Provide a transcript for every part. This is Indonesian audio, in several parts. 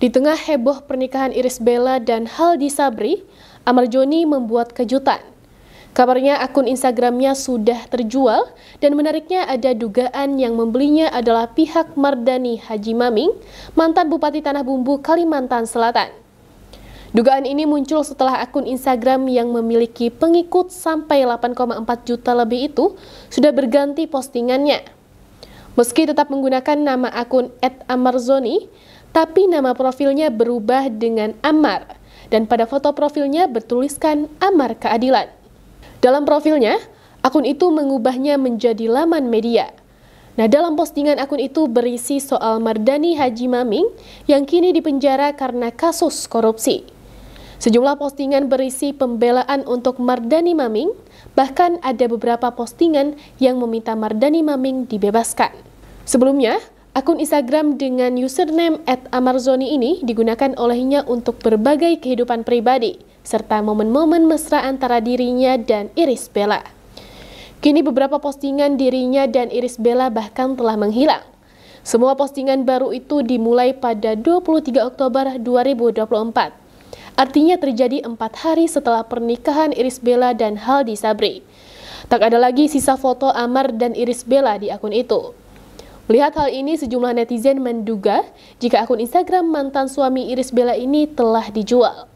Di tengah heboh pernikahan Iris Bella dan Haldi Sabri, Amar Joni membuat kejutan. Kabarnya akun Instagramnya sudah terjual dan menariknya ada dugaan yang membelinya adalah pihak Mardani Haji Maming, mantan Bupati Tanah Bumbu Kalimantan Selatan. Dugaan ini muncul setelah akun Instagram yang memiliki pengikut sampai 8,4 juta lebih itu sudah berganti postingannya. Meski tetap menggunakan nama akun @amarzoni, tapi nama profilnya berubah dengan Amar dan pada foto profilnya bertuliskan Amar Keadilan. Dalam profilnya, akun itu mengubahnya menjadi laman media. Nah, dalam postingan akun itu berisi soal Mardani Haji Maming yang kini dipenjara karena kasus korupsi. Sejumlah postingan berisi pembelaan untuk Mardani Maming, bahkan ada beberapa postingan yang meminta Mardani Maming dibebaskan. Sebelumnya, akun Instagram dengan username @amarzoni ini digunakan olehnya untuk berbagai kehidupan pribadi serta momen-momen mesra antara dirinya dan Iris Bella. Kini beberapa postingan dirinya dan Iris Bella bahkan telah menghilang. Semua postingan baru itu dimulai pada 23 Oktober 2024. Artinya terjadi empat hari setelah pernikahan Iris Bella dan Haldi Sabri. Tak ada lagi sisa foto Amar dan Iris Bella di akun itu. Melihat hal ini, sejumlah netizen menduga jika akun Instagram mantan suami Iris Bella ini telah dijual.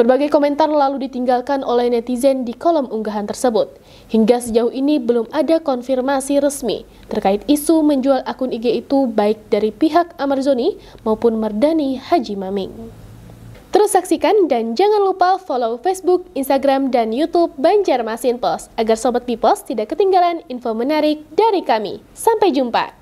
Berbagai komentar lalu ditinggalkan oleh netizen di kolom unggahan tersebut. Hingga sejauh ini belum ada konfirmasi resmi terkait isu menjual akun IG itu baik dari pihak Amarzoni maupun Mardani Haji Maming. Terus saksikan dan jangan lupa follow Facebook, Instagram, dan Youtube Banjarmasin Post agar Sobat Pipos tidak ketinggalan info menarik dari kami. Sampai jumpa!